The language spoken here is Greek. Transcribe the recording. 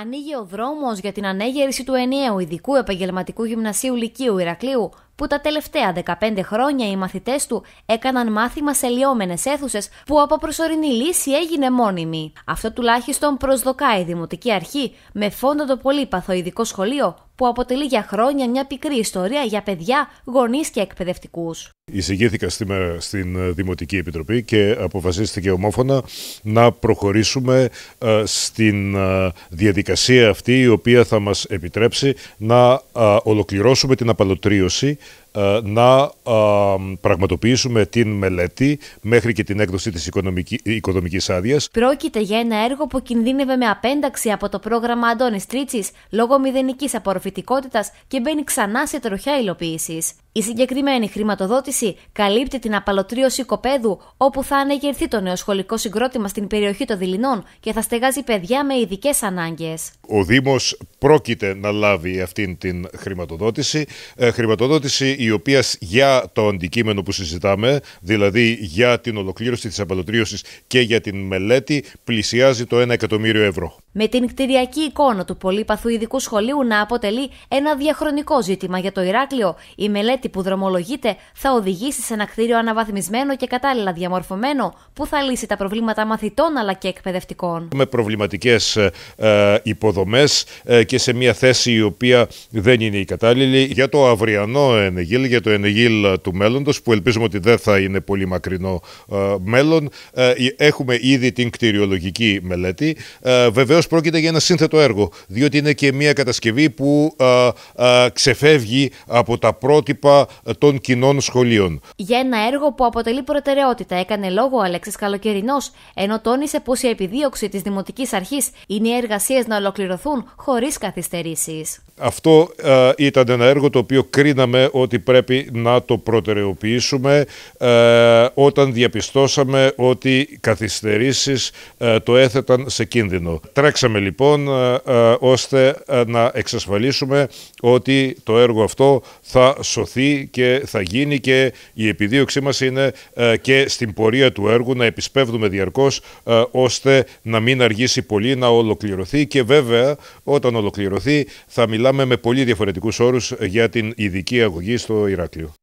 ανοίγει ο δρόμος για την ανέγερση του ενιαίου ειδικού επαγγελματικού γυμνασίου Λυκείου Ηρακλείου, που τα τελευταία 15 χρόνια οι μαθητές του έκαναν μάθημα σε λιώμενε αίθουσες που από προσωρινή λύση έγινε μόνιμη. Αυτό τουλάχιστον προσδοκάει η Δημοτική Αρχή με φόντο το πολύπαθο ειδικό σχολείο που αποτελεί για χρόνια μια πικρή ιστορία για παιδιά, γονείς και εκπαιδευτικούς. Εισηγήθηκα στην ε, Δημοτική Επιτροπή και αποφασίστηκε ομόφωνα να προχωρήσουμε ε, στην ε, διαδικασία αυτή η οποία θα μας επιτρέψει να ολοκληρώσουμε την απαλωτρίωση ε, να πραγματοποιήσουμε την μελέτη μέχρι και την έκδοση της οικονομική, άδειας. Πρόκειται για ένα έργο που κινδύνευε με απένταξη από το πρόγραμμα Αντώνης Τρίτσης λόγω μηδενικής απορροφητικότητας και μπαίνει ξανά σε τροχιά υλοποίησης. Η συγκεκριμένη χρηματοδότηση καλύπτει την απαλωτρίωση κοπέδου όπου θα ανεγερθεί το νεοσχολικό συγκρότημα στην περιοχή των Δηληνών και θα στεγάζει παιδιά με ειδικές ανάγκες. Ο Δήμος πρόκειται να λάβει αυτήν την χρηματοδότηση. Ε, χρηματοδότηση η οποία για το αντικείμενο που συζητάμε, δηλαδή για την ολοκλήρωση της απαλωτρίωσης και για την μελέτη, πλησιάζει το 1 εκατομμύριο ευρώ. Με την κτηριακή εικόνα του πολύπαθου ειδικού σχολείου να αποτελεί ένα διαχρονικό ζήτημα για το Ηράκλειο, η μελέτη μελέτη που δρομολογείται θα οδηγήσει σε ένα κτίριο αναβαθμισμένο και κατάλληλα διαμορφωμένο που θα λύσει τα προβλήματα μαθητών αλλά και εκπαιδευτικών. Με προβληματικές ε, ε, υποδομές ε, και σε μια θέση η οποία δεν είναι η κατάλληλη για το αυριανό Ενεγίλ, για το Ενεγίλ του μέλλοντος που ελπίζουμε ότι δεν θα είναι πολύ μακρινό μέλλον. Έχουμε ήδη την κτηριολογική μελέτη. Βεβαίως πρόκειται για ένα σύνθετο έργο, διότι είναι και μια κατασκευή που ξεφεύγει από τα πρότυπα ε, των κοινών σχολείων. Για ένα έργο που αποτελεί προτεραιότητα έκανε λόγο ο Αλέξης Καλοκαιρινός, ενώ τόνισε πως η επιδίωξη της Δημοτικής Αρχής είναι οι εργασίες να ολοκληρωθούν χωρίς καθυστερήσεις. Αυτό ε, ήταν ένα έργο το οποίο κρίναμε ότι πρέπει να το προτεραιοποιήσουμε ε, όταν διαπιστώσαμε ότι καθυστερήσεις το έθεταν σε κίνδυνο. Τρέξαμε λοιπόν ώστε να εξασφαλίσουμε ότι το έργο αυτό θα σωθεί και θα γίνει και η επιδίωξή μας είναι ε, και στην πορεία του έργου να επισπεύδουμε διαρκώς ε, ώστε να μην αργήσει πολύ να ολοκληρωθεί και βέβαια όταν ολοκληρωθεί θα μιλάμε με πολύ διαφορετικούς όρους για την ειδική αγωγή στο Ηράκλειο.